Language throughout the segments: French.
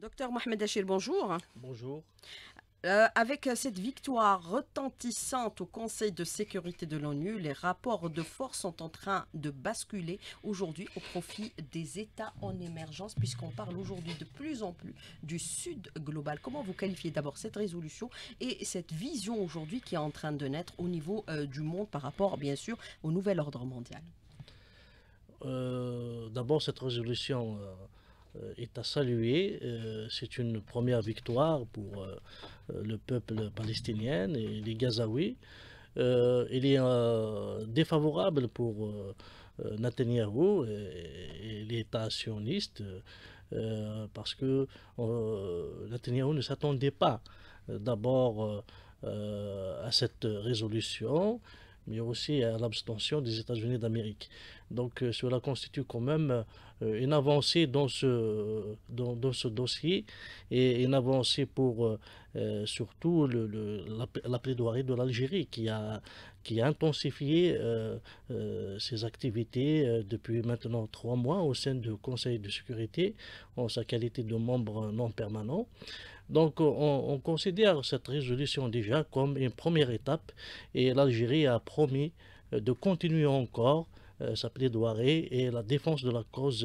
Docteur Mohamed Achir, bonjour. Bonjour. Euh, avec cette victoire retentissante au Conseil de sécurité de l'ONU, les rapports de force sont en train de basculer aujourd'hui au profit des États en émergence, puisqu'on parle aujourd'hui de plus en plus du Sud global. Comment vous qualifiez d'abord cette résolution et cette vision aujourd'hui qui est en train de naître au niveau euh, du monde par rapport, bien sûr, au nouvel ordre mondial euh, D'abord, cette résolution euh, est à saluer. Euh, c'est une première victoire pour euh, le peuple palestinien et les Gazaouis. il est défavorable pour Netanyahou et, l'État sioniste parce que Netanyahou ne s'attendait pas d'abord à cette résolution mais aussi à l'abstention des États-Unis d'Amérique. Donc euh, cela constitue quand même euh, une avancée dans ce, dans, ce dossier et une avancée pour euh, surtout la, plaidoirie de l'Algérie qui a, qui a intensifié ses activités depuis maintenant trois mois au sein du Conseil de sécurité en sa qualité de membre non permanent. Donc on, on considère cette résolution déjà comme une première étape et l'Algérie a promis de continuer encore euh, s'appelait plaidoirie et la défense de la cause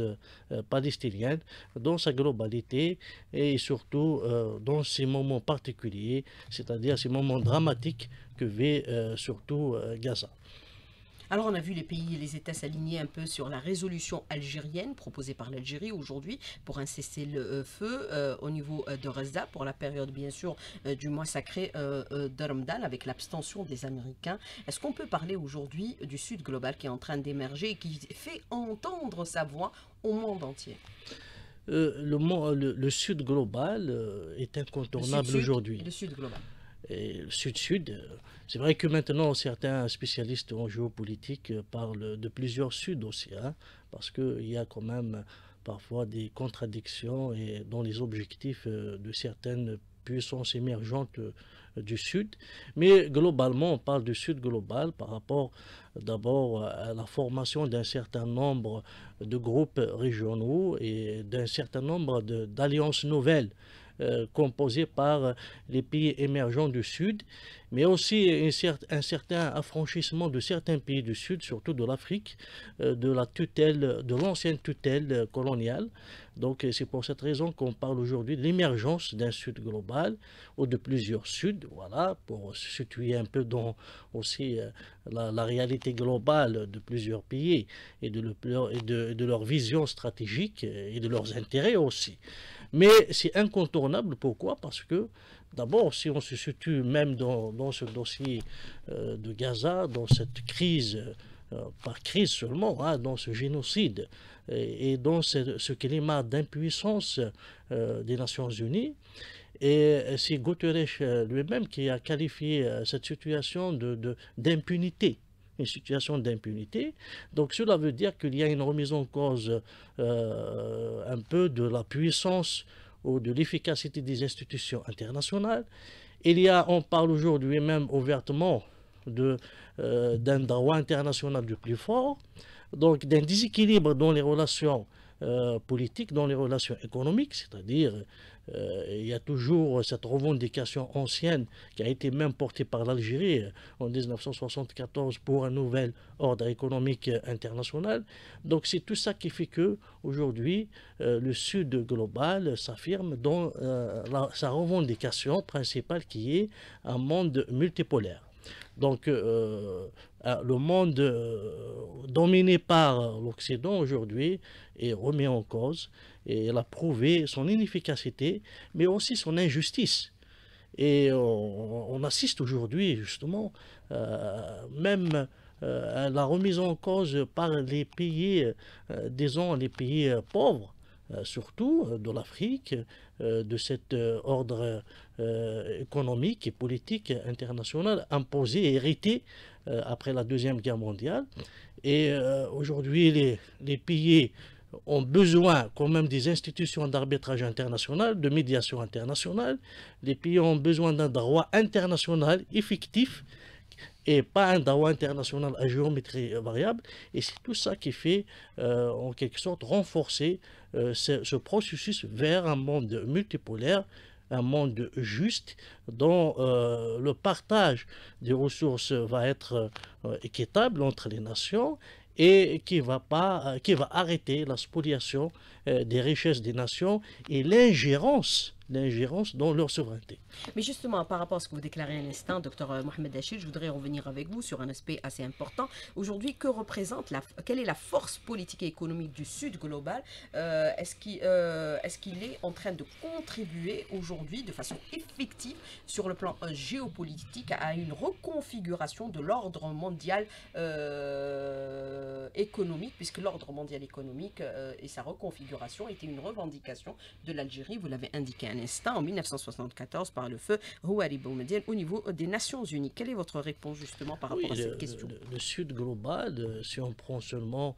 euh, palestinienne dans sa globalité et surtout euh, dans ces moments particuliers, c'est-à-dire ces moments dramatiques que vit surtout Gaza. Alors on a vu les pays et les États s'aligner un peu sur la résolution algérienne proposée par l'Algérie aujourd'hui pour un cessez-le-feu euh, au niveau euh, de Reza, pour la période bien sûr euh, du mois sacré euh, avec l'abstention des Américains. Est-ce qu'on peut parler aujourd'hui du Sud global qui est en train d'émerger et qui fait entendre sa voix au monde entier le, le, Sud global est incontournable aujourd'hui. Le Sud global sud-sud. Euh, c'est vrai que maintenant, certains spécialistes en géopolitique euh, parlent de plusieurs sud aussi, hein, parce qu'il y a quand même parfois des contradictions et dans les objectifs euh, de certaines puissances émergentes du Sud. Mais globalement, on parle du Sud global par rapport d'abord à la formation d'un certain nombre de groupes régionaux et d'un certain nombre d'alliances nouvelles euh, composé par euh, les pays émergents du Sud, mais aussi un certain affranchissement de certains pays du Sud, surtout de l'Afrique, euh, de la tutelle, de l'ancienne tutelle coloniale. Donc euh, c'est pour cette raison qu'on parle aujourd'hui de l'émergence d'un sud global ou de plusieurs suds, voilà, pour se situer un peu dans aussi euh, la, réalité globale de plusieurs pays et de, leur vision stratégique euh, et de leurs intérêts aussi. Mais c'est incontournable, pourquoi Parce que D'abord, si on se situe même dans, ce dossier de Gaza, dans cette crise, par crise seulement, hein, dans ce génocide et, dans ce, climat d'impuissance euh, des Nations Unies. Et c'est Guterres euh, lui-même qui a qualifié euh, cette situation d'impunité. De, une situation d'impunité. Donc cela veut dire qu'il y a une remise en cause un peu de la puissance ou de l'efficacité des institutions internationales. Il y a, on parle aujourd'hui même ouvertement d'un droit international du plus fort donc d'un déséquilibre dans les relations euh, politiques, dans les relations économiques, c'est-à-dire euh, il y a toujours cette revendication ancienne qui a été même portée par l'Algérie euh, en 1974 pour un nouvel ordre économique international. Donc c'est tout ça qui fait que aujourd'hui le Sud global s'affirme dans sa revendication principale qui est un monde multipolaire. Donc, euh, le monde euh, dominé par euh, l'Occident aujourd'hui est remis en cause et elle a prouvé son inefficacité, mais aussi son injustice. Et on, assiste aujourd'hui justement même à la remise en cause par les pays, disons les pays pauvres, surtout de l'Afrique, de cet ordre économique et politique international imposé et hérité euh, après la Deuxième Guerre mondiale. Et euh, aujourd'hui, les, les pays ont besoin quand même des institutions d'arbitrage international, de médiation internationale. Les pays ont besoin d'un droit international effectif et pas un droit international à géométrie variable. Et c'est tout ça qui fait, euh, en quelque sorte, renforcer ce, processus vers un monde multipolaire un monde juste dont euh, le partage des ressources va être euh, équitable entre les nations et qui va, pas, euh, qui va arrêter la spoliation des richesses des nations et l'ingérence d'ingérence dans leur souveraineté. Mais justement, par rapport à ce que vous déclarez un instant, docteur euh, Mohamed Dachid, je voudrais revenir avec vous sur un aspect assez important. Aujourd'hui, que représente la, quelle est la force politique et économique du Sud global euh, euh, Est-ce qu'il est, est, en train de contribuer aujourd'hui de façon effective sur le plan géopolitique à une reconfiguration de l'ordre mondial économique, puisque l'ordre mondial économique et sa reconfiguration était une revendication de l'Algérie, vous l'avez indiqué instant en 1974 par le feu Houari Boumediene au niveau des Nations Unies. Quelle est votre réponse justement par rapport à cette question le, Sud global, euh, si on prend seulement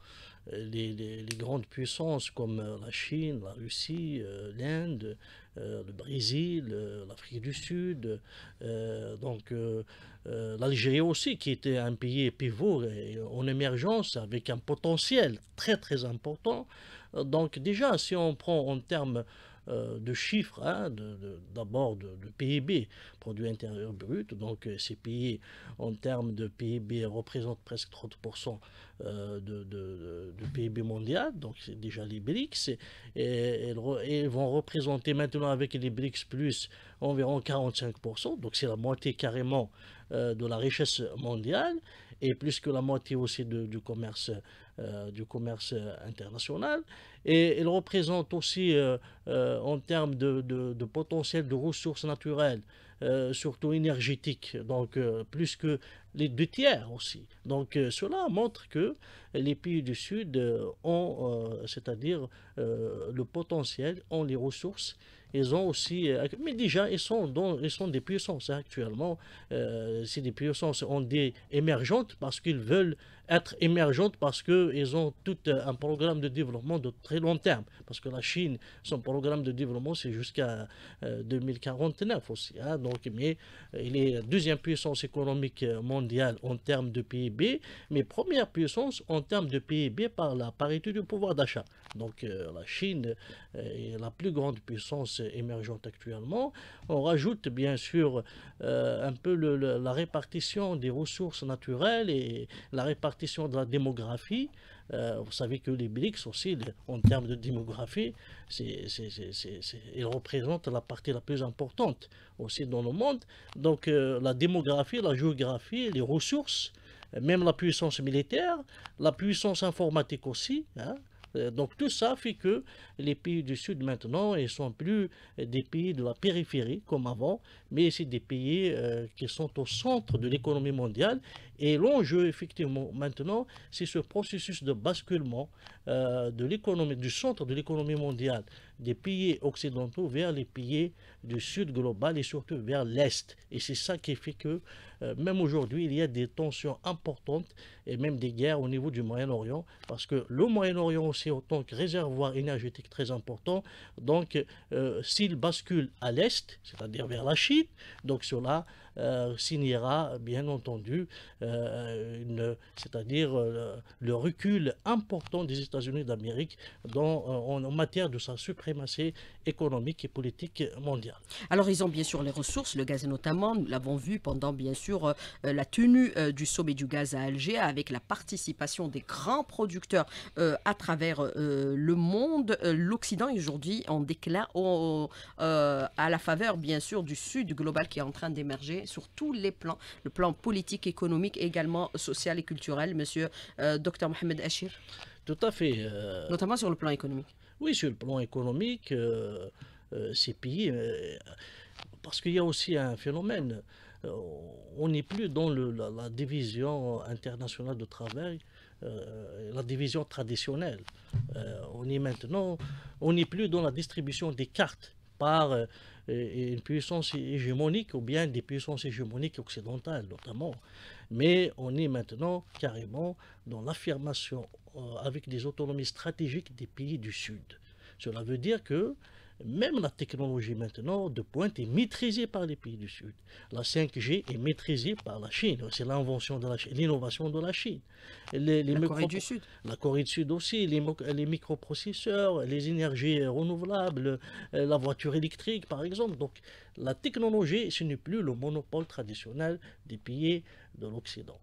euh, les, grandes puissances comme euh, la Chine, la Russie, l'Inde, le Brésil, l'Afrique du Sud, donc l'Algérie aussi qui était un pays pivot en émergence avec un potentiel très très important. Donc déjà, si on prend en termes euh, de chiffres, hein, d'abord de, PIB, produit intérieur brut. Donc euh, ces pays, en termes de PIB, représentent presque 30% euh, de, du PIB mondial. Donc c'est déjà les BRICS. Et, vont représenter maintenant avec les BRICS plus environ 45%. Donc c'est la moitié carrément de la richesse mondiale et plus que la moitié aussi du, commerce, euh, du commerce international. Et il représente aussi, euh, euh, en termes de, de, potentiel de ressources naturelles, surtout énergétiques, donc plus que les deux tiers aussi. Donc cela montre que les pays du Sud ont, c'est-à-dire le potentiel, ont les ressources ils ont aussi... Euh, mais déjà, ils sont, ils sont des puissances actuellement. Euh, c'est des puissances, on dit émergentes, parce qu'ils veulent être émergentes parce qu'ils ont tout euh, un programme de développement de très long terme. Parce que la Chine, son programme de développement, c'est jusqu'à 2049 euh, aussi. Hein. Donc, mais euh, il est deuxième puissance économique mondiale en termes de PIB, mais première puissance en termes de PIB par la parité du pouvoir d'achat. Donc, la Chine est la plus grande puissance émergente actuellement. On rajoute bien sûr un peu la répartition des ressources naturelles et la répartition de la démographie, euh, vous savez que les BRICS aussi, en termes de démographie, c'est, ils représentent la partie la plus importante aussi dans le monde. Donc euh, la démographie, la géographie, les ressources, même la puissance militaire, la puissance informatique aussi. Hein, euh, donc tout ça fait que les pays du Sud maintenant, ne sont plus des pays de la périphérie comme avant, mais c'est des pays euh, qui sont au centre de l'économie mondiale. Et l'enjeu effectivement maintenant, c'est ce processus de basculement euh, de l'économie, du centre de l'économie mondiale des pays occidentaux vers les pays du sud global et surtout vers l'est. Et c'est ça qui fait que euh, même aujourd'hui, il y a des tensions importantes et même des guerres au niveau du Moyen-Orient parce que le Moyen-Orient aussi autant que réservoir énergétique très important. Donc, euh, s'il bascule à l'est, c'est-à-dire vers la Chine, donc cela euh, signera bien entendu, euh, c'est-à-dire euh, le recul important des États-Unis d'Amérique en, en, matière de sa suprématie économique et politique mondiale. Alors ils ont bien sûr les ressources, le gaz notamment, nous l'avons vu pendant bien sûr la tenue du sommet du gaz à Alger avec la participation des grands producteurs à travers le monde. L'Occident aujourd'hui en déclin à la faveur bien sûr du Sud global qui est en train d'émerger sur tous les plans, le plan politique, économique, également social et culturel, monsieur euh, Dr Mohamed Achir Tout à fait. Euh, Notamment sur le plan économique. Oui, sur le plan économique, euh, ces pays, parce qu'il y a aussi un phénomène, on n'est plus dans la, division internationale de travail. la division traditionnelle. on est maintenant, on n'est plus dans la distribution des cartes par une puissance hégémonique ou bien des puissances hégémoniques occidentales notamment. Mais on est maintenant carrément dans l'affirmation euh, avec des autonomies stratégiques des pays du Sud. Cela veut dire que même la technologie maintenant de pointe est maîtrisée par les pays du Sud. La 5G est maîtrisée par la Chine. C'est l'invention de l'innovation de la Chine. Les, la Corée du Sud. La Corée du Sud aussi. les microprocesseurs, les énergies renouvelables, euh, la voiture électrique, par exemple. Donc, la technologie, ce n'est plus le monopole traditionnel des pays de l'Occident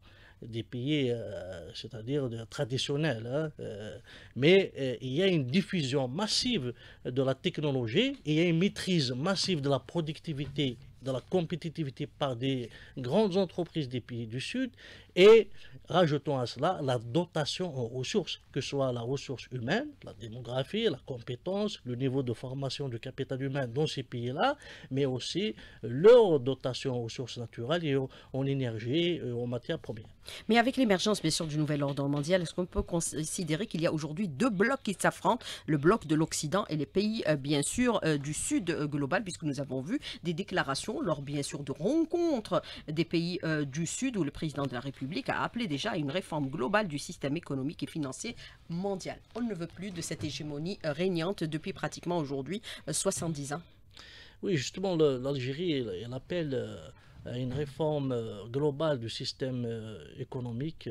des pays, euh, c'est-à-dire traditionnels. Hein, euh, mais euh, il y a une diffusion massive de la technologie, il y a une maîtrise massive de la productivité de la compétitivité par des grandes entreprises des pays du Sud, et rajoutons à cela la dotation en ressources, que ce soit la ressource humaine, la démographie, la compétence, le niveau de formation du capital humain dans ces pays-là, mais aussi leur dotation aux ressources naturelles et en énergie, en matières premières. Mais avec l'émergence, bien sûr, du nouvel ordre mondial, est-ce qu'on peut considérer qu'il y a aujourd'hui deux blocs qui s'affrontent, le bloc de l'Occident et les pays, euh, bien sûr, euh, du Sud euh, global, puisque nous avons vu des déclarations lors, bien sûr, de rencontres des pays du Sud où le président de la République a appelé déjà à une réforme globale du système économique et financier mondial. On ne veut plus de cette hégémonie euh, régnante depuis pratiquement aujourd'hui 70 euh, ans. Oui, justement, l'Algérie, appelle euh, à une réforme globale du système économique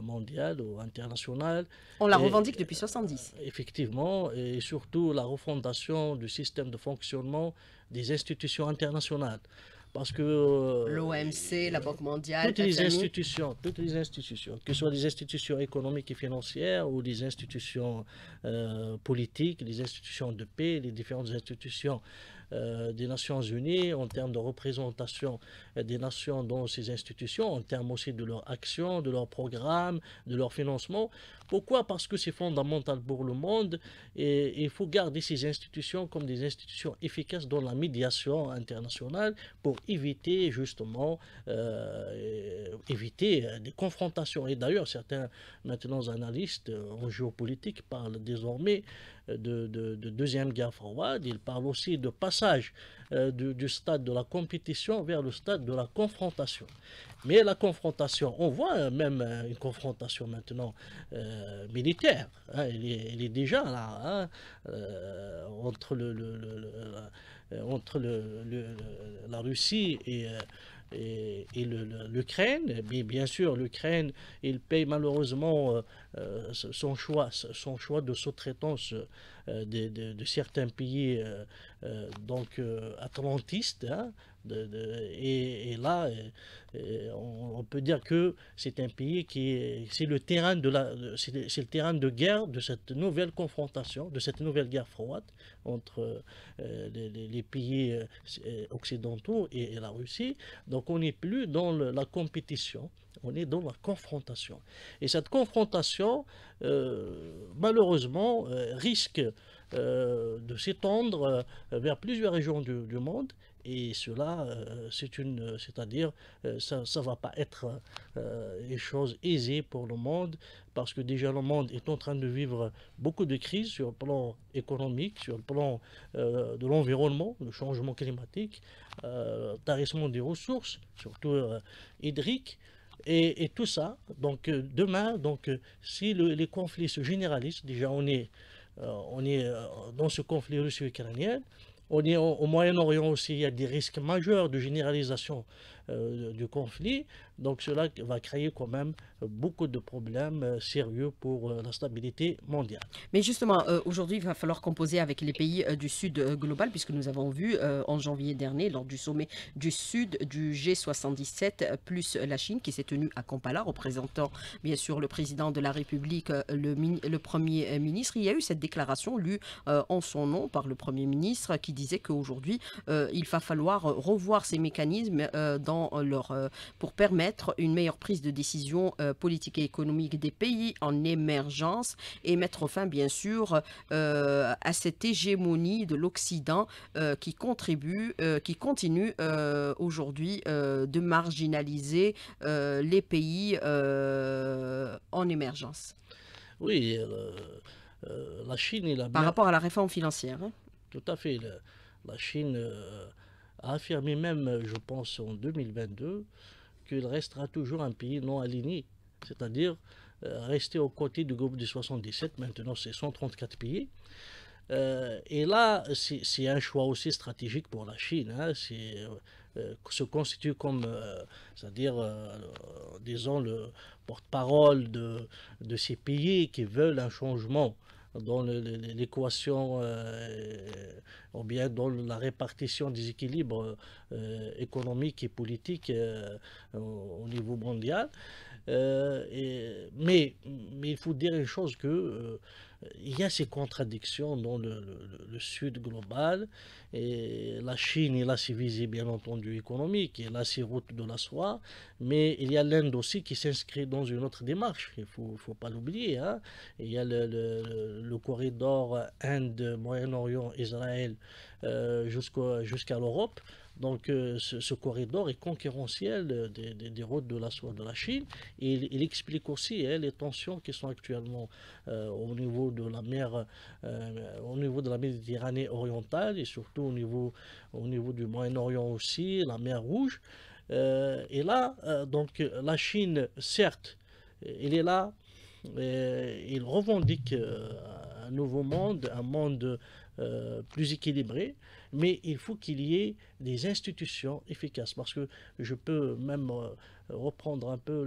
mondial ou international. On la revendique depuis 70. Effectivement, et surtout la refondation du système de fonctionnement des institutions internationales parce que... Euh, L'OMC, la Banque mondiale... Toutes les institutions, toutes les institutions, que ce soit des institutions économiques et financières ou des institutions euh, politiques, les institutions de paix, les différentes institutions euh, des Nations Unies, en termes de représentation euh, des nations dans ces institutions, en termes aussi de leur action, de leur programme, de leur financement. Pourquoi Parce que c'est fondamental pour le monde et il faut garder ces institutions comme des institutions efficaces dans la médiation internationale pour éviter justement euh, éviter des confrontations. Et d'ailleurs, certains maintenant analystes en géopolitique parlent désormais de, de, Deuxième Guerre froide, il parle aussi de passage euh, du, stade de la compétition vers le stade de la confrontation. Mais la confrontation, on voit euh, même euh, une confrontation maintenant militaire, hein. elle, est, déjà là, hein. entre, le, entre le, la, entre la Russie et et, l'Ukraine. bien sûr, l'Ukraine, il paye malheureusement euh, euh, son, choix, son choix de sous-traitance euh, de, de, certains pays euh, donc euh, atlantiste. Hein, et, là, euh, on, peut dire que c'est un pays qui c'est le terrain de la, c'est le terrain de guerre de cette nouvelle confrontation, de cette nouvelle guerre froide entre les, pays occidentaux et, la Russie. Donc on n'est plus dans la compétition, on est dans la confrontation. Et cette confrontation, malheureusement, risque euh, de s'étendre euh, vers plusieurs régions du, monde et cela, euh, c'est une, c'est-à-dire, ça ça ne va pas être une chose aisée pour le monde, parce que déjà le monde est en train de vivre beaucoup de crises sur le plan économique, sur le plan de l'environnement, le changement climatique, le tarissement des ressources, surtout hydriques. Et, tout ça, donc demain, donc, si les conflits se généralisent, déjà on est euh, on est euh, dans ce conflit russo-ukrainien. On au, Moyen-Orient aussi, il y a des risques majeurs de généralisation euh, du conflit. Donc cela va créer quand même beaucoup de problèmes euh, sérieux pour euh, la stabilité mondiale. Mais justement, aujourd'hui, il va falloir composer avec les pays du Sud global, puisque nous avons vu en janvier dernier, lors du sommet du Sud du G77, plus la Chine qui s'est tenue à Kampala, représentant bien sûr le président de la République, le, le Premier ministre, il y a eu cette déclaration lue en son nom par le Premier ministre qui disait qu'aujourd'hui, il va falloir revoir ces mécanismes dans euh, leur, euh, pour permettre une meilleure prise de décision euh, politique et économique des pays en émergence et mettre fin, bien sûr, à cette hégémonie de l'Occident qui contribue, qui continue aujourd'hui de marginaliser les pays en émergence. Oui, la Chine est la... Par rapport à la réforme financière. Hein. Tout à fait. la Chine a affirmé même, je pense, en 2022, qu'il restera toujours un pays non aligné, c'est-à-dire euh, rester aux côtés du groupe des 77, maintenant c'est 134 pays. Euh, et là, c'est un choix aussi stratégique pour la Chine. Hein, euh, se constitue comme, c'est-à-dire, disons, le porte-parole de, de, ces pays qui veulent un changement dans l'équation euh, ou bien dans la répartition des équilibres euh, économiques et politiques euh, au niveau mondial. Euh, mais, il faut dire une chose que euh, il y a ces contradictions dans le, Sud global. Et la Chine, et a ses visées, bien entendu, économique, elle a ses routes de la soie, mais il y a l'Inde aussi qui s'inscrit dans une autre démarche, il ne faut, pas l'oublier. Hein. Il y a le, corridor Inde, Moyen-Orient, Israël, euh, jusqu'à l'Europe. Donc euh, ce, corridor est concurrentiel euh, des, routes de la soie de la Chine il, explique aussi hein, les tensions qui sont actuellement euh, au niveau de la mer, au niveau de la Méditerranée orientale et surtout au niveau, au niveau du Moyen-Orient aussi, la mer Rouge. et là, donc la Chine, certes, elle est là, il revendique un nouveau monde, un monde euh, plus équilibré, mais il faut qu'il y ait des institutions efficaces. Parce que je peux même euh, reprendre un peu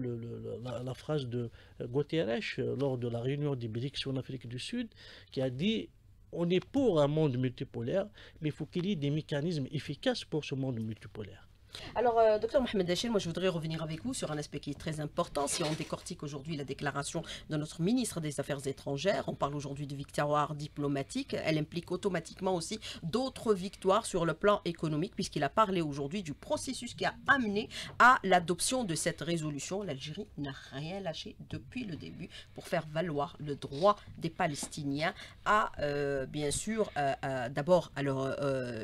la, phrase de euh, Guterres lors de la réunion des BRICS en afrique du Sud, qui a dit on est pour un monde multipolaire, mais il faut qu'il y ait des mécanismes efficaces pour ce monde multipolaire. Alors, euh, docteur Mohamed Dachel, moi je voudrais revenir avec vous sur un aspect qui est très important. Si on décortique aujourd'hui la déclaration de notre ministre des Affaires étrangères, on parle aujourd'hui de victoire diplomatique, elle implique automatiquement aussi d'autres victoires sur le plan économique, puisqu'il a parlé aujourd'hui du processus qui a amené à l'adoption de cette résolution. L'Algérie n'a rien lâché depuis le début pour faire valoir le droit des Palestiniens à, euh, bien sûr, euh, d'abord à leur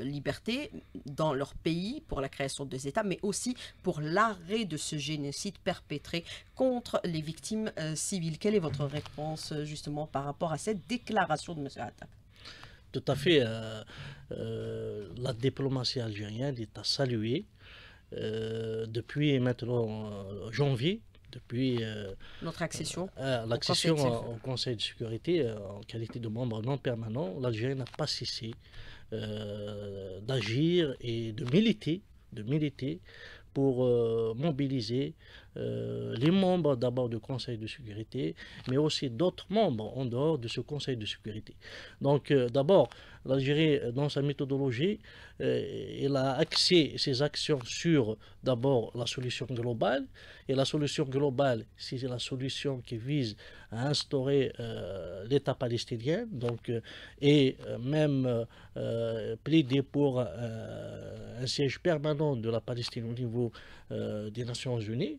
liberté dans leur pays pour la création de États, mais aussi pour l'arrêt de ce génocide perpétré contre les victimes euh, civiles. Quelle est votre réponse euh, justement par rapport à cette déclaration de M. Atta Tout à fait. Euh, la diplomatie algérienne est à saluer. depuis maintenant janvier, depuis notre accession, l'accession au, Conseil de sécurité en qualité de membre non permanent, l'Algérie n'a pas cessé d'agir et de militer de militer pour euh, mobiliser euh, les membres d'abord du Conseil de sécurité, mais aussi d'autres membres en dehors de ce Conseil de sécurité. Donc euh, d'abord, l'Algérie, euh, dans sa méthodologie, euh, elle a axé ses actions sur d'abord la solution globale. Et la solution globale, c'est la solution qui vise à instaurer euh, l'État palestinien, donc, et même plaider pour un siège permanent de la Palestine au niveau des Nations Unies.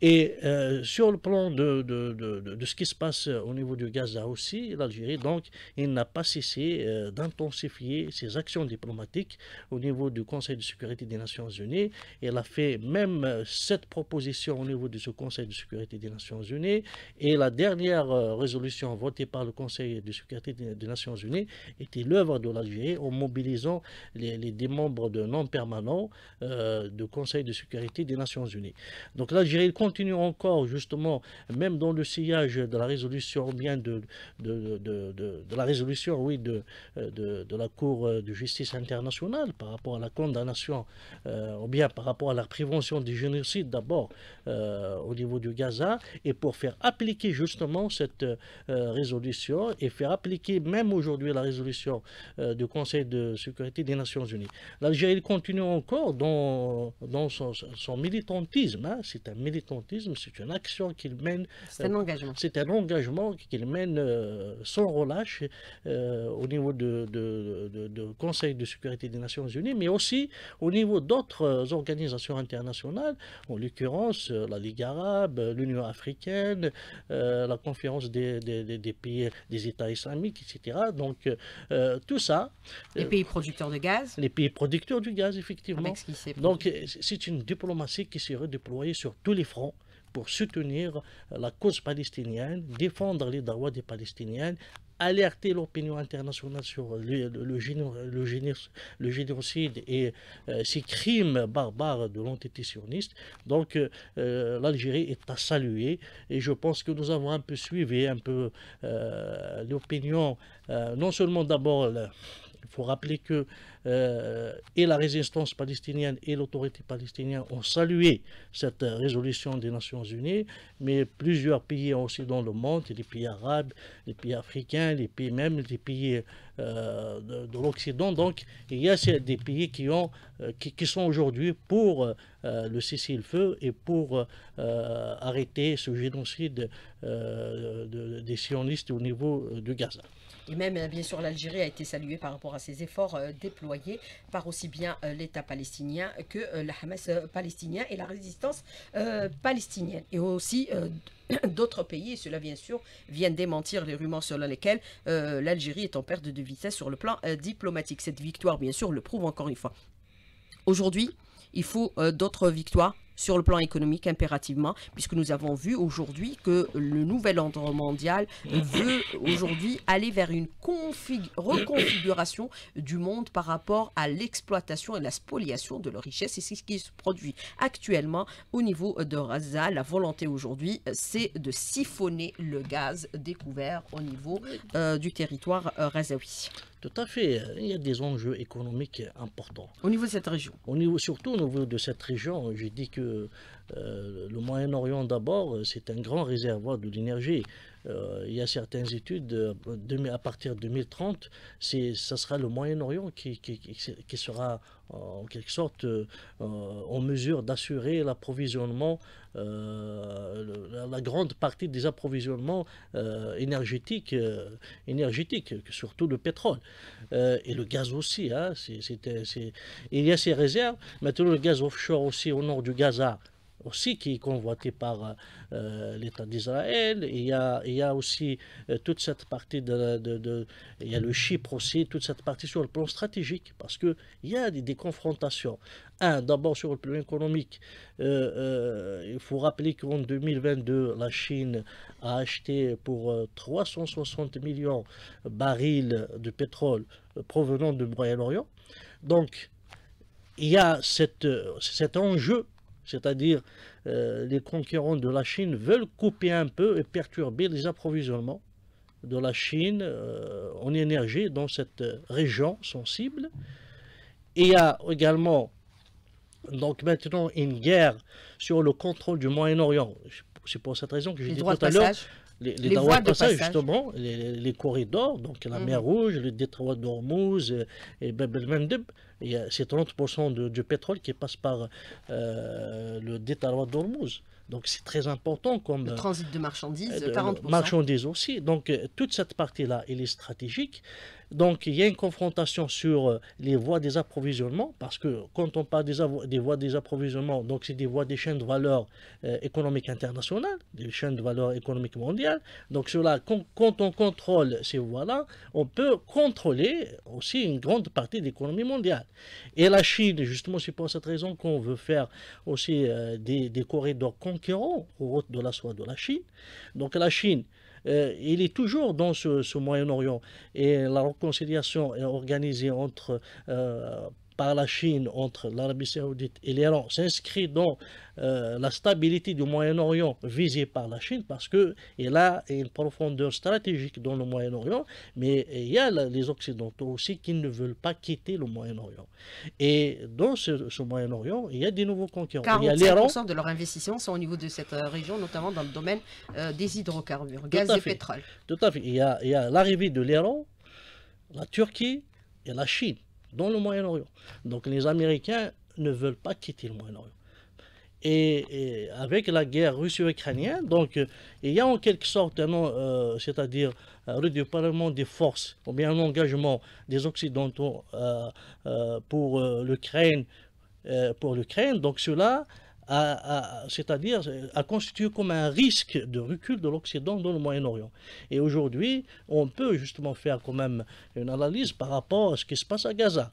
Et sur le plan de, de, de, ce qui se passe au niveau du Gaza aussi, l'Algérie, donc, il n'a pas cessé d'entendre ses actions diplomatiques au niveau du Conseil de sécurité des Nations Unies. Elle a fait même cette euh, proposition au niveau de ce Conseil de sécurité des Nations Unies. Et la dernière euh, résolution votée par le Conseil de sécurité des Nations Unies était l'œuvre de l'Algérie en mobilisant les, des membres de non permanents euh, du Conseil de sécurité des Nations Unies. Donc l'Algérie continue encore justement, même dans le sillage de la résolution, bien de, de, la résolution, oui, de de, la Cour euh, de justice internationale par rapport à la condamnation, euh, ou bien par rapport à la prévention du génocide d'abord euh, au niveau du Gaza, et pour faire appliquer justement cette résolution et faire appliquer même aujourd'hui la résolution du Conseil de sécurité des Nations Unies. L'Algérie continue encore dans, dans son, militantisme. Hein. C'est un militantisme, c'est une action qu'il mène. C'est un engagement. C'est un engagement qu'il mène sans relâche au niveau de, de, Conseil de sécurité des Nations Unies, mais aussi au niveau d'autres euh, organisations internationales, en l'occurrence euh, la Ligue arabe, euh, l'Union africaine, la conférence des, pays, des États islamiques, etc. Donc tout ça. Les pays producteurs de gaz. Les pays producteurs du gaz, effectivement. Donc c'est une diplomatie qui serait déployée sur tous les fronts pour soutenir la cause palestinienne, défendre les droits des Palestiniens, alerter l'opinion internationale sur euh, euh, le, génocide et euh, ces crimes barbares de l'entité sioniste. Donc l'Algérie est à saluer et je pense que nous avons un peu suivi un peu l'opinion, non seulement d'abord il faut rappeler que euh, et la résistance palestinienne et l'autorité palestinienne ont salué cette euh, résolution des Nations Unies, mais plusieurs pays aussi dans le monde, les pays arabes, les pays africains, les pays même les pays euh, de, l'Occident. Donc il y a des pays qui, ont, qui, sont aujourd'hui pour le cessez-le-feu et pour arrêter ce génocide des sionistes au niveau du Gaza. Et même, euh, bien sûr, l'Algérie a été saluée par rapport à ses efforts euh, déployés par aussi bien euh, l'État palestinien que le Hamas palestinien et la résistance palestinienne. Et aussi d'autres pays, et cela bien sûr vient démentir les rumeurs selon lesquelles l'Algérie est en perte de vitesse sur le plan diplomatique. Cette victoire bien sûr le prouve encore une fois. Aujourd'hui, il faut d'autres victoires sur le plan économique impérativement, puisque nous avons vu aujourd'hui que le nouvel ordre mondial veut aujourd'hui aller vers une reconfiguration du monde par rapport à l'exploitation et la spoliation de leurs richesses Et c'est ce qui se produit actuellement au niveau de Raza. La volonté aujourd'hui, c'est de siphonner le gaz découvert au niveau euh, du territoire euh, razaoui. Tout à fait. Il y a des enjeux économiques importants. Au niveau de cette région au niveau, Surtout au niveau de cette région. J'ai dit que euh, le Moyen-Orient, d'abord, c'est un grand réservoir de l'énergie. Euh, il y a certaines études, euh, à partir de 2030, ça sera le Moyen-Orient qui, sera euh, en quelque sorte en mesure d'assurer l'approvisionnement, la, grande partie des approvisionnements énergétiques, surtout le pétrole et le gaz aussi. Hein, il y a ces réserves. Maintenant, le gaz offshore aussi au nord du Gaza, aussi qui est convoité par euh, euh, l'État d'Israël. Il, il, y a aussi euh, toute cette partie de, de, Il y a le Chypre aussi, toute cette partie sur le plan stratégique, parce qu'il y a des, confrontations. Un, d'abord sur le plan économique, il faut rappeler qu'en 2022, la Chine a acheté pour 360 millions de barils de pétrole provenant du Moyen-Orient. Donc, il y a cette, cet enjeu c'est-à-dire euh, les concurrents de la Chine veulent couper un peu et perturber les approvisionnements de la Chine euh, en énergie dans cette région sensible. Et il y a également donc maintenant une guerre sur le contrôle du Moyen-Orient. C'est pour cette raison que j'ai dit tout à l'heure les, voies de passage, justement, les, corridors, donc la mhm. mer Rouge, le détroit d'Ormuz euh, et, et Bab c'est 30% de, du pétrole qui passe par euh, le détroit d'Ormuz. Donc c'est très important comme... Le transit de marchandises, 40%. Euh, marchandises aussi. Donc toute cette partie-là, elle est stratégique. Donc il y a une confrontation sur euh, les voies des approvisionnements, parce que quand on parle des, voies des approvisionnements, donc c'est des voies des chaînes de valeur euh, économiques économique internationales, des chaînes de valeur économique mondiales. Donc cela, quand on contrôle ces voies-là, on peut contrôler aussi une grande partie de l'économie mondiale. Et la Chine, justement, c'est pour cette raison qu'on veut faire aussi euh, des, des corridors conquérants aux routes de la soie de la Chine. Donc la Chine, euh, il est toujours dans ce Moyen-Orient. Et la réconciliation est organisée entre euh, par la Chine entre l'Arabie saoudite et l'Iran s'inscrit dans euh, la stabilité du Moyen-Orient visée par la Chine parce qu'elle a une profondeur stratégique dans le Moyen-Orient, mais il y a les Occidentaux aussi qui ne veulent pas quitter le Moyen-Orient. Et dans ce, Moyen-Orient, il y a des nouveaux concurrents. 45% de leurs investissements sont au niveau de cette euh, région, notamment dans le domaine euh, des hydrocarbures, gaz et pétrole. Tout à fait. Il y a l'arrivée de l'Iran, la Turquie et la Chine dans le Moyen-Orient. Donc les Américains ne veulent pas quitter le Moyen-Orient. Et, avec la guerre russo-ukrainienne, donc euh, il y a en quelque sorte, euh, c'est-à-dire un euh, redéploiement des forces, ou bien un engagement des Occidentaux pour l'Ukraine, pour l'Ukraine. Donc cela c'est-à-dire euh, à constituer comme un risque de recul de l'Occident dans le Moyen-Orient. Et aujourd'hui, on peut justement faire quand même une analyse par rapport à ce qui se passe à Gaza,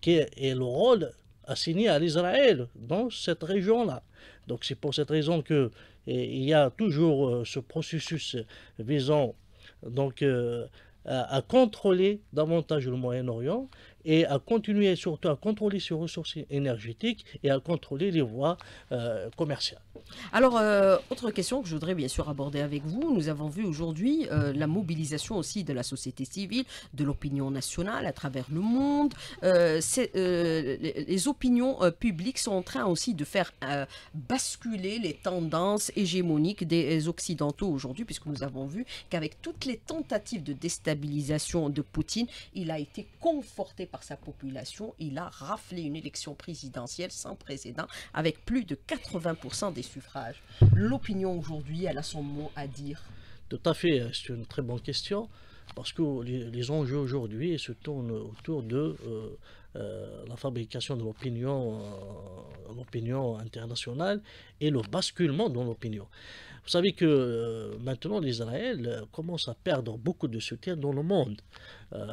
qui est, le rôle assigné à l'Israël dans cette région-là. Donc c'est pour cette raison que il y a toujours euh, ce processus visant donc euh, à, contrôler davantage le Moyen-Orient et à continuer surtout à contrôler ses ressources énergétiques et à contrôler les voies euh, commerciales. Alors, euh, autre question que je voudrais bien sûr aborder avec vous. Nous avons vu aujourd'hui euh, la mobilisation aussi de la société civile, de l'opinion nationale à travers le monde. Euh, les opinions publiques sont en train aussi de faire basculer les tendances hégémoniques des Occidentaux aujourd'hui, puisque nous avons vu qu'avec toutes les tentatives de déstabilisation de Poutine, il a été conforté par sa population. Il a raflé une élection présidentielle sans précédent avec plus de 80% des sujets L'opinion aujourd'hui, elle a son mot à dire. Tout à fait, euh, c'est une très bonne question, parce que les, enjeux aujourd'hui se tournent autour de euh, euh, la fabrication de l'opinion internationale et le basculement dans l'opinion. Vous savez que euh, maintenant l'Israël euh, commence à perdre beaucoup de soutien dans le monde euh,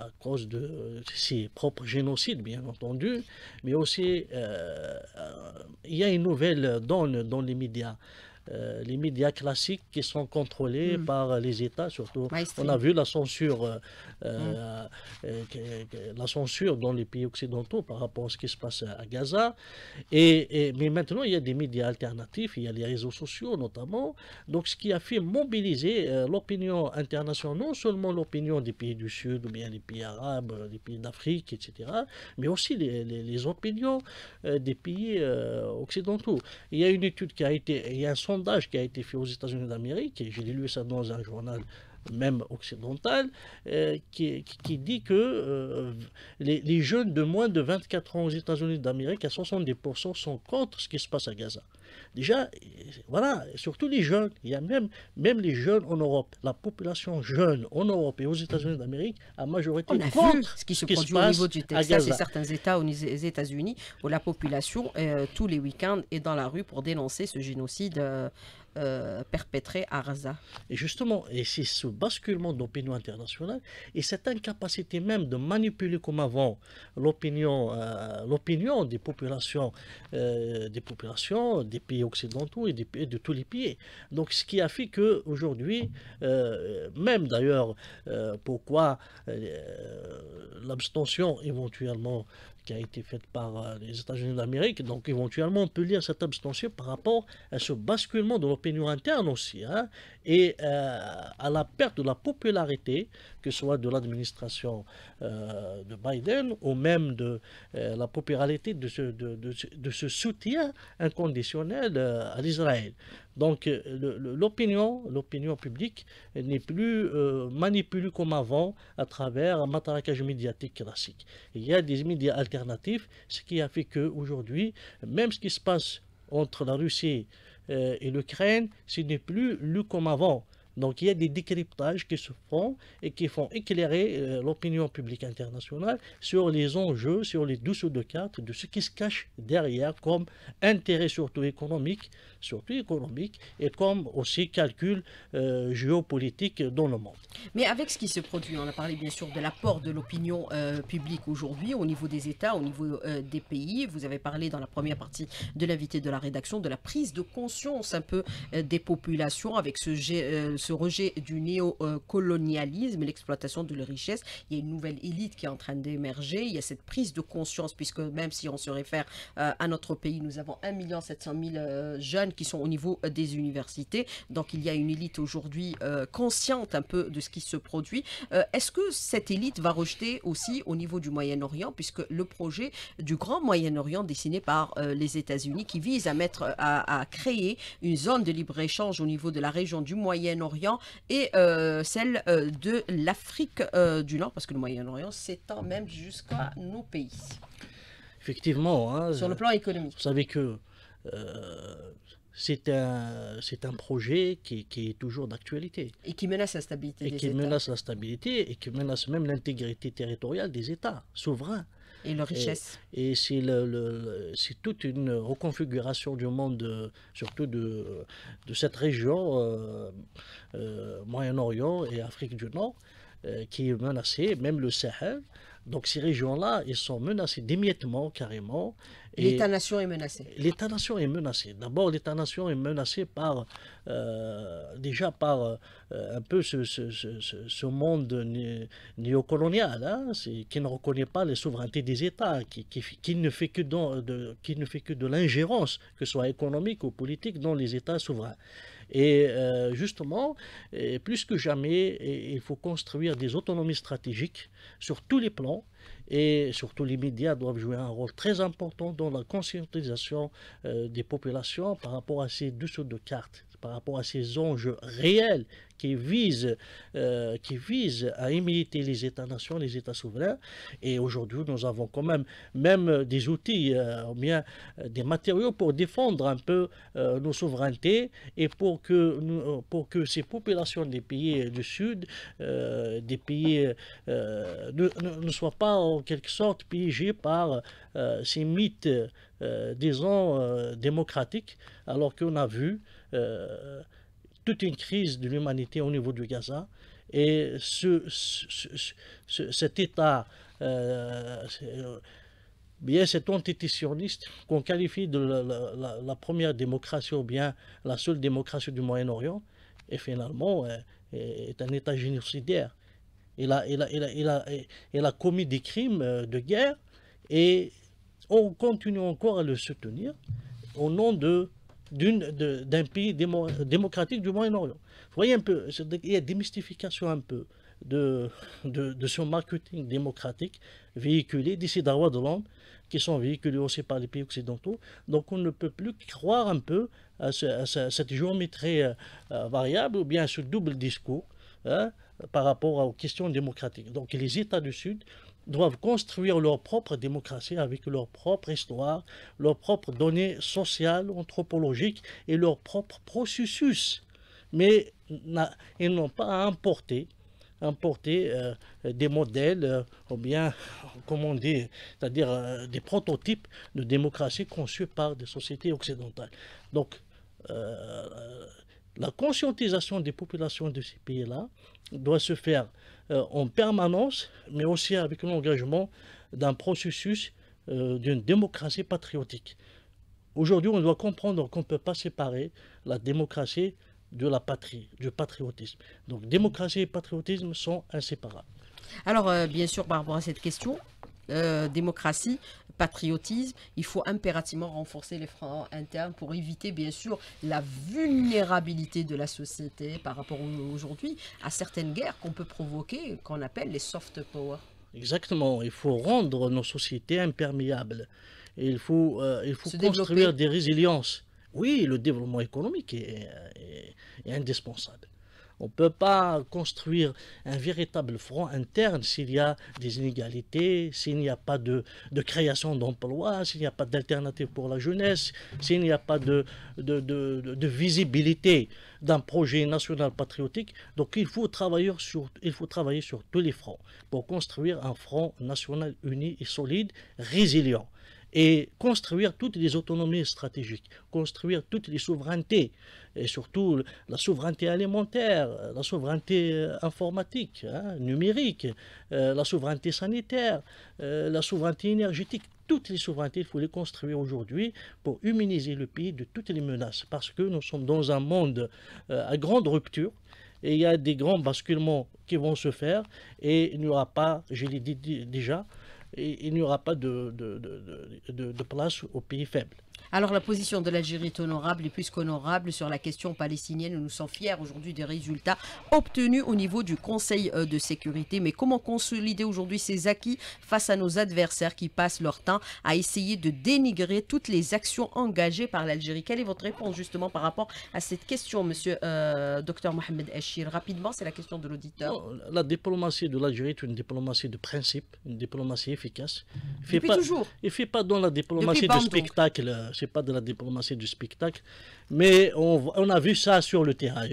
à cause de ses propres génocides, bien entendu, mais aussi il y a une nouvelle donne dans les médias. Euh, les médias classiques qui sont contrôlés hmm. par les États, surtout. On a vu la censure, euh, euh, hmm. la censure dans les pays occidentaux par rapport à ce qui se passe à Gaza. Et, mais maintenant, il y a des médias alternatifs, il y a les réseaux sociaux notamment. Donc, ce qui a fait mobiliser l'opinion internationale, non seulement l'opinion des pays du Sud, ou bien les pays arabes, les pays d'Afrique, etc., mais aussi les, opinions des pays occidentaux. Il y a une étude qui a été, sondage qui a été fait aux États-Unis d'Amérique, et j'ai lu ça dans un journal même occidental, euh, qui, dit que euh, les, les, jeunes de moins de 24 ans aux États-Unis d'Amérique, à 70%, sont contre ce qui se passe à Gaza. Déjà, voilà, surtout les jeunes, il y a même, même les jeunes en Europe, la population jeune en Europe et aux États-Unis d'Amérique, a majorité ce qui se, produit au niveau du Texas et certains États aux États-Unis où la population, euh, tous les week-ends, est dans la rue pour dénoncer ce génocide. Euh, euh, perpétré à Gaza. Et justement, et c'est ce basculement d'opinion internationale et cette incapacité même de manipuler comme avant l'opinion, l'opinion des populations, des populations, des pays occidentaux et, de tous les pieds. Donc ce qui a fait que aujourd'hui, euh, même d'ailleurs, euh, pourquoi euh, l'abstention éventuellement qui a été faite par euh, les États-Unis d'Amérique. Donc éventuellement, on peut lire cette abstention par rapport à ce basculement de l'opinion interne aussi, hein, et euh, à la perte de la popularité, que ce soit de l'administration euh, de Biden ou même de la popularité de ce, de, de ce soutien inconditionnel à l'Israël. Donc euh, l'opinion, l'opinion publique n'est plus euh, manipulée comme avant à travers un matraquage médiatique classique. Il y a des médias alternatifs, ce qui a fait qu'aujourd'hui, même ce qui se passe entre la Russie euh, et l'Ukraine, ce n'est plus lu comme avant. Donc il y a des décryptages qui se font et qui font éclairer l'opinion publique internationale sur les enjeux, sur les douceurs de carte, de ce qui se cache derrière comme intérêt surtout économique surtout économique, et comme aussi calcul euh, géopolitique dans le monde. Mais avec ce qui se produit, on a parlé bien sûr de l'apport de l'opinion euh, publique aujourd'hui au niveau des États, au niveau euh, des pays. Vous avez parlé dans la première partie de l'invité de la rédaction de la prise de conscience un peu des populations avec ce, ce rejet du néocolonialisme, l'exploitation de la richesse. Il y a une nouvelle élite qui est en train d'émerger. Il y a cette prise de conscience puisque même si on se réfère à notre pays, nous avons 1,7 million de jeunes qui sont au niveau euh, des universités. Donc il y a une élite aujourd'hui euh, consciente un peu de ce qui se produit. Euh, est-ce que cette élite va rejeter aussi au niveau du Moyen-Orient, puisque le projet du Grand Moyen-Orient dessiné par les États-Unis, qui vise à mettre, à, créer une zone de libre-échange au niveau de la région du Moyen-Orient et celle de l'Afrique du Nord, parce que le Moyen-Orient s'étend même jusqu'à nos pays. Effectivement. Hein, Sur le plan économique. Vous savez que c'est un, c'est un projet qui, qui est toujours d'actualité. Et qui menace la stabilité et qui menace la stabilité et qui menace même l'intégrité territoriale des États souverains. Et leur richesse. Et, c'est, le, c'est toute une reconfiguration du monde, surtout de, de cette région, euh, euh, Moyen-Orient et Afrique du Nord, euh, qui est menacée, même le Sahel. Donc ces régions-là, elles sont menacées d'émiettement carrément. L'État-nation est menacé. L'État-nation est menacé. D'abord, l'État-nation est menacé par euh, déjà par euh, un peu ce, monde néocolonial, hein. qui ne reconnaît pas les souverainetés des États, qui, ne fait que de, qui ne fait que de l'ingérence, que ce soit économique ou politique, dans les États souverains. Et euh, justement, plus que jamais, il faut construire des autonomies stratégiques sur tous les plans. Et surtout, les médias doivent jouer un rôle très important dans la conscientisation euh, des populations par rapport à ces dessous de cartes par rapport à ces enjeux réels qui visent, euh, qui à imiter les États-nations, les États souverains. Et aujourd'hui, nous avons quand même, même des outils, euh, bien euh, des matériaux pour défendre un peu nos souverainetés et pour que, pour que ces populations des pays du Sud, des pays, ne, ne, soient pas en quelque sorte piégées par ces mythes, disons, démocratiques, alors qu'on a vu euh, toute une crise de l'humanité au niveau du Gaza. Et ce, cet État, euh, bien cet entité qu'on qualifie de la, première démocratie ou bien la seule démocratie du Moyen-Orient, et finalement euh, est un État génocidaire. Il il a, il a, il a, il a commis des crimes de guerre et on continue encore à le soutenir au nom de d'un pays démocratique du Moyen-Orient. Vous voyez un peu, il y a démystification un peu de, de, ce marketing démocratique véhiculé d'ici Roi de l'homme, qui sont véhiculés aussi par les pays occidentaux. Donc on ne peut plus croire un peu à, cette géométrie euh, euh, variable ou bien à ce double discours hein, par rapport aux questions démocratiques. Donc les États du Sud doivent construire leur propre démocratie avec leur propre histoire, leurs propres données sociales, anthropologiques et leur propre processus. Mais ils n'ont pas à importer, euh, des modèles, euh, ou bien, comment dire, c'est-à-dire euh, des prototypes de démocratie conçus par des sociétés occidentales. Donc, la conscientisation des populations de ces pays-là doit se faire euh, en permanence, mais aussi avec l'engagement d'un processus euh, d'une démocratie patriotique. Aujourd'hui, on doit comprendre qu'on ne peut pas séparer la démocratie de la patrie, du patriotisme. Donc démocratie et patriotisme sont inséparables. Alors, euh, bien sûr, par rapport à cette question, démocratie, patriotisme, il faut impérativement renforcer les francs internes pour éviter, bien sûr, la vulnérabilité de la société par rapport aujourd'hui à certaines guerres qu'on peut provoquer, qu'on appelle les soft power. Exactement, il faut rendre nos sociétés imperméables. Et il faut, euh, il faut construire des résiliences. Oui, le développement économique est indispensable. On ne peut pas construire un véritable front interne s'il y a des inégalités, s'il n'y a pas de, création d'emplois, s'il n'y a pas d'alternative pour la jeunesse, s'il n'y a pas de, visibilité d'un projet national patriotique. Donc il faut travailler sur tous les fronts pour construire un front national uni et solide, résilient et construire toutes les autonomies stratégiques, construire toutes les souverainetés, et surtout la souveraineté alimentaire, la souveraineté euh, informatique, hein, numérique, euh, la souveraineté sanitaire, euh, la souveraineté énergétique. Toutes les souverainetés, il faut les construire aujourd'hui pour humaniser le pays de toutes les menaces, parce que nous sommes dans un monde à grande rupture, et il y a des grands basculements qui vont se faire, et il n'y aura pas, je l'ai dit déjà, il n'y aura pas de, de, de, de place aux pays faibles. Alors la position de l'Algérie est honorable et plus qu'honorable sur la question palestinienne. Nous sommes fiers aujourd'hui des résultats obtenus au niveau du Conseil euh, de sécurité. Mais comment consolider aujourd'hui ces acquis face à nos adversaires qui passent leur temps à essayer de dénigrer toutes les actions engagées par l'Algérie Quelle est votre réponse justement par rapport à cette question, monsieur Dr euh, docteur Mohamed Eschir Rapidement, c'est la question de l'auditeur. La diplomatie de l'Algérie est une diplomatie de principe, une diplomatie efficace. Il ne fait pas dans la diplomatie de spectacle euh, c'est pas de la diplomatie du spectacle, mais on, a vu ça sur le terrain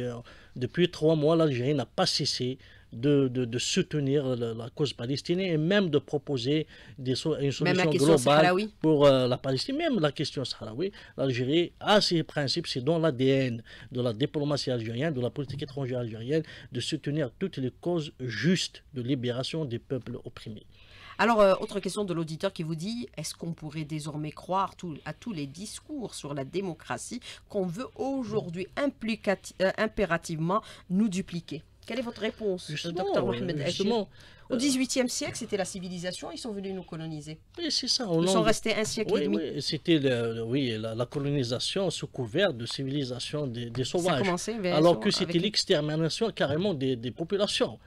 Depuis trois mois, l'Algérie n'a pas cessé de, soutenir la, cause palestinienne et même de proposer des, une solution globale pour euh, la Palestine. Même la question sahraoui, l'Algérie a ses principes, c'est dans l'ADN de la diplomatie algérienne, de la politique étrangère algérienne, de soutenir toutes les causes justes de libération des peuples opprimés. Alors, euh, autre question de l'auditeur qui vous dit, est-ce qu'on pourrait désormais croire à tous les discours sur la démocratie qu'on veut aujourd'hui euh, impérativement nous dupliquer quelle est votre réponse, euh, docteur Mohamed Au euh, XVIIIe siècle, c'était la civilisation, ils sont venus nous coloniser. c'est ça. Ils sont restés un siècle et demi. c'était oui, la, colonisation sous couvert de civilisation des, sauvages. alors que c'était l'extermination carrément des, populations.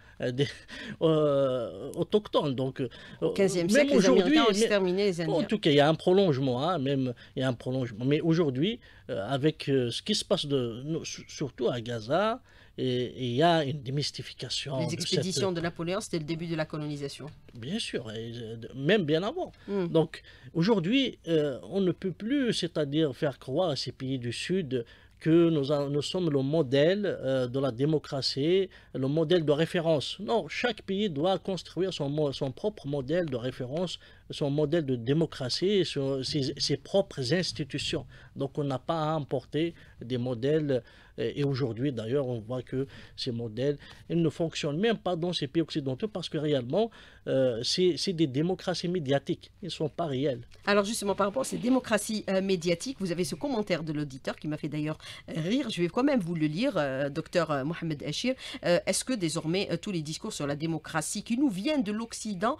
Euh, autochtones. Donc, au 15e siècle, les exterminé les Indiens. En tout cas, il y a un prolongement, hein, même, il y a un prolongement. Mais aujourd'hui, avec ce qui se passe de, surtout à Gaza, et il y a une démystification. Les expéditions de, euh, Napoléon, c'était le début de la colonisation. Bien sûr, euh, même bien avant. Hmm. Donc aujourd'hui, euh, on ne peut plus, c'est-à-dire faire croire à ces pays du Sud que nous, nous sommes le modèle de la démocratie, le modèle de référence. Non, chaque pays doit construire son, son propre modèle de référence, son modèle de démocratie, ses, ses propres institutions. Donc on n'a pas à importer des modèles et aujourd'hui, d'ailleurs, on voit que ces modèles ne fonctionnent même pas dans ces pays occidentaux parce que réellement, euh, c'est des démocraties médiatiques. Ils ne sont pas réelles. Alors justement, par rapport à ces démocraties euh, médiatiques, vous avez ce commentaire de l'auditeur qui m'a fait d'ailleurs euh, rire. Je vais quand même vous le lire, docteur Mohamed Achir. Est-ce que désormais tous les discours sur la démocratie qui nous viennent de l'Occident,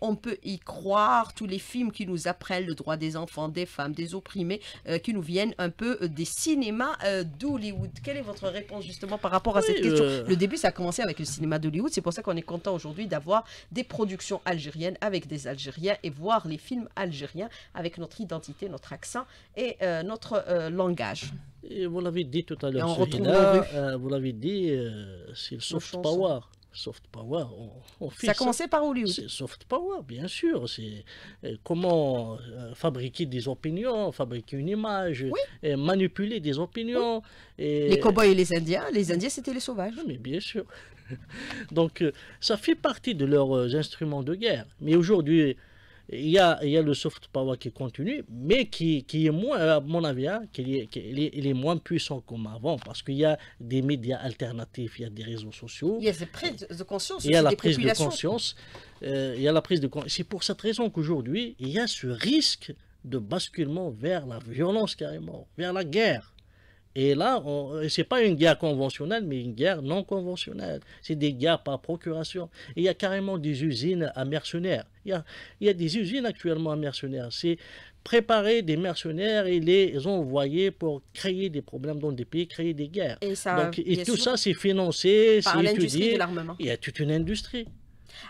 on peut y croire Tous les films qui nous apprennent le droit des enfants, des femmes, des opprimés, qui nous viennent un peu des cinémas d'Hollywood. Quelle est votre réponse justement par rapport à cette question Le début, ça a commencé avec le cinéma d'Hollywood. C'est pour ça qu'on est content aujourd'hui d'avoir des production algérienne avec des Algériens et voir les films algériens avec notre identité, notre accent et euh, notre euh, langage. vous l'avez dit tout à l'heure, euh, vous l'avez dit, c'est le soft power soft power. ça a commencé par Hollywood. C'est soft power, bien sûr. C'est comment fabriquer des opinions, fabriquer une image, manipuler des opinions. Les cowboys et les Indiens, les Indiens c'était les sauvages. Ah, mais bien sûr. Donc, euh, ça fait partie de leurs euh, instruments de guerre. Mais aujourd'hui, il y, a, il y a, le soft power qui continue, mais qui, qui est moins, euh, mon avis, hein, est, il est moins puissant comme avant, parce qu'il y a des médias alternatifs, il y a des réseaux sociaux. Il y a des prises de conscience. Il y a la prise de conscience. il y la prise de C'est pour cette raison qu'aujourd'hui, il y a ce risque de basculement vers la violence carrément, vers la guerre. Et là, ce n'est pas une guerre conventionnelle, mais une guerre non conventionnelle. C'est des guerres par procuration. il y a carrément des usines à mercenaires. Il y a, des usines actuellement à mercenaires. C'est préparer des mercenaires et les envoyer pour créer des problèmes dans des pays, créer des guerres. Et, tout ça, c'est financé, c'est étudié. De l'armement. il y a toute une industrie.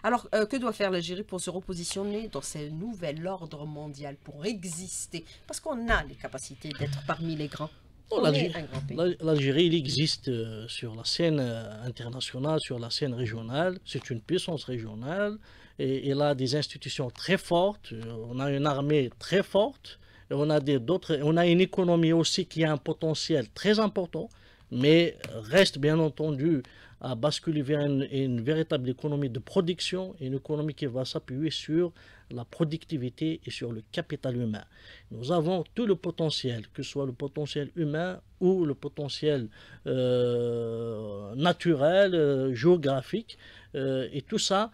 Alors, euh, que doit faire l'Algérie pour se repositionner dans ce nouvel ordre mondial, pour exister Parce qu'on a les capacités d'être parmi les grands. Oh, L'Algérie, il existe euh, sur la scène euh, internationale, sur la scène régionale. C'est une puissance régionale. Et il a des institutions très fortes. Euh, on a une armée très forte. on a d'autres. On a une économie aussi qui a un potentiel très important, mais reste bien entendu à basculer vers une, véritable économie de production, une économie qui va s'appuyer sur la productivité et sur le capital humain. Nous avons tout le potentiel, que ce soit le potentiel humain ou le potentiel euh, naturel, euh, géographique, euh, et tout ça,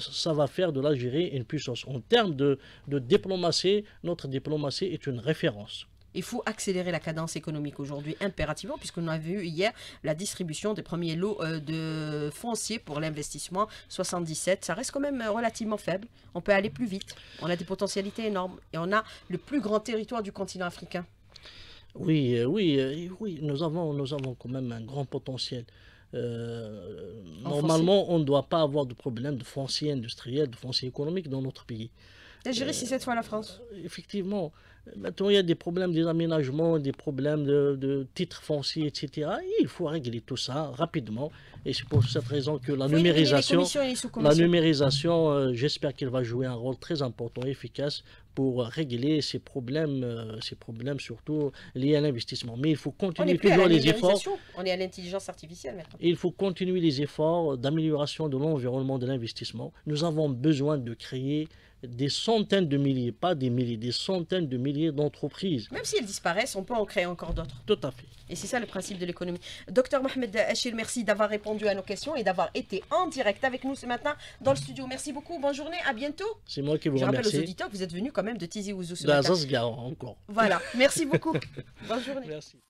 ça va faire de l'Algérie une puissance. En termes de, de diplomatie, notre diplomatie est une référence. Il faut accélérer la cadence économique aujourd'hui impérativement, nous avons vu hier la distribution des premiers lots euh, de fonciers pour l'investissement 77. Ça reste quand même euh, relativement faible. On peut aller plus vite. On a des potentialités énormes et on a le plus grand territoire du continent africain. Oui, euh, oui, oui. Nous avons, nous avons quand même un grand potentiel. normalement, on ne doit pas avoir de problème de foncier industriel, de foncier économique dans notre pays. c'est cette fois la France. Effectivement. Maintenant, il y a des problèmes des aménagements, des problèmes de, titres fonciers, etc. il faut régler tout ça rapidement. Et c'est pour cette raison que la numérisation, la numérisation, euh, j'espère qu'elle va jouer un rôle très important et efficace pour régler ces problèmes, euh, ces problèmes surtout liés à l'investissement. Mais il faut continuer toujours les efforts. On est à l'intelligence artificielle maintenant. Il faut continuer les efforts d'amélioration de l'environnement de l'investissement. Nous avons besoin de créer des centaines de milliers, pas des milliers, des centaines de milliers d'entreprises. Même si elles disparaissent, on peut en créer encore d'autres. Tout à fait. Et c'est ça le principe de l'économie. Docteur Mohamed Achir, merci d'avoir répondu à nos questions et d'avoir été en direct avec nous ce matin dans le studio. Merci beaucoup, bonne journée, à bientôt. C'est moi qui vous remercie. Je rappelle aux auditeurs vous êtes venus quand même de Tizi Ouzou ce matin. encore. Voilà, merci beaucoup. bonne journée. Merci.